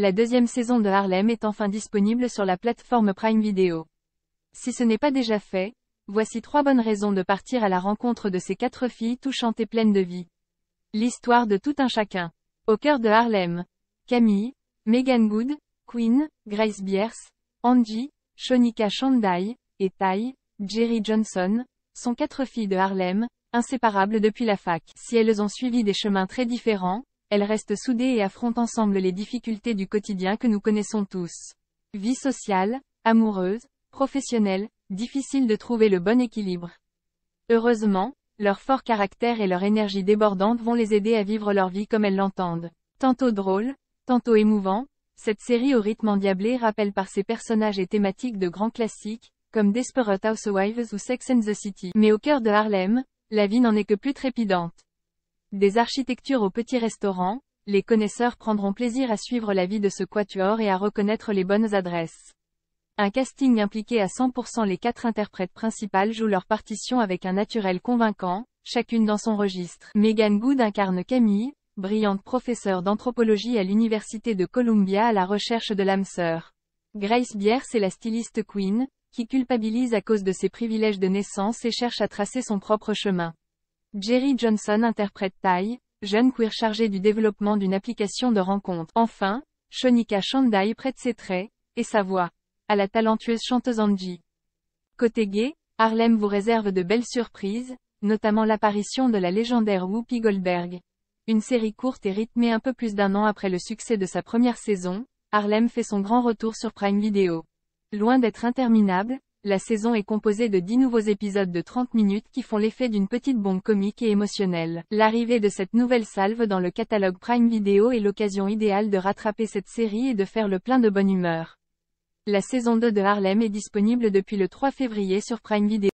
La deuxième saison de Harlem est enfin disponible sur la plateforme Prime Video. Si ce n'est pas déjà fait, voici trois bonnes raisons de partir à la rencontre de ces quatre filles touchantes et pleines de vie. L'histoire de tout un chacun. Au cœur de Harlem. Camille, Megan Good, Queen, Grace Bierce, Angie, Shonika Shandai, et Ty, Jerry Johnson, sont quatre filles de Harlem, inséparables depuis la fac. Si elles ont suivi des chemins très différents, elles restent soudées et affrontent ensemble les difficultés du quotidien que nous connaissons tous. Vie sociale, amoureuse, professionnelle, difficile de trouver le bon équilibre. Heureusement, leur fort caractère et leur énergie débordante vont les aider à vivre leur vie comme elles l'entendent. Tantôt drôle, tantôt émouvant, cette série au rythme endiablé rappelle par ses personnages et thématiques de grands classiques, comme Desperate Housewives ou Sex and the City. Mais au cœur de Harlem, la vie n'en est que plus trépidante. Des architectures au petits restaurants, les connaisseurs prendront plaisir à suivre la vie de ce quatuor et à reconnaître les bonnes adresses. Un casting impliqué à 100% les quatre interprètes principales jouent leur partition avec un naturel convaincant, chacune dans son registre. Megan Good incarne Camille, brillante professeure d'anthropologie à l'université de Columbia à la recherche de l'âme sœur. Grace Bierce est la styliste Queen, qui culpabilise à cause de ses privilèges de naissance et cherche à tracer son propre chemin. Jerry Johnson interprète Tai, jeune queer chargé du développement d'une application de rencontre. Enfin, Shonika Shandai prête ses traits, et sa voix, à la talentueuse chanteuse Angie. Côté gay, Harlem vous réserve de belles surprises, notamment l'apparition de la légendaire Whoopi Goldberg. Une série courte et rythmée un peu plus d'un an après le succès de sa première saison, Harlem fait son grand retour sur Prime Video. Loin d'être interminable, la saison est composée de 10 nouveaux épisodes de 30 minutes qui font l'effet d'une petite bombe comique et émotionnelle. L'arrivée de cette nouvelle salve dans le catalogue Prime Video est l'occasion idéale de rattraper cette série et de faire le plein de bonne humeur. La saison 2 de Harlem est disponible depuis le 3 février sur Prime Video.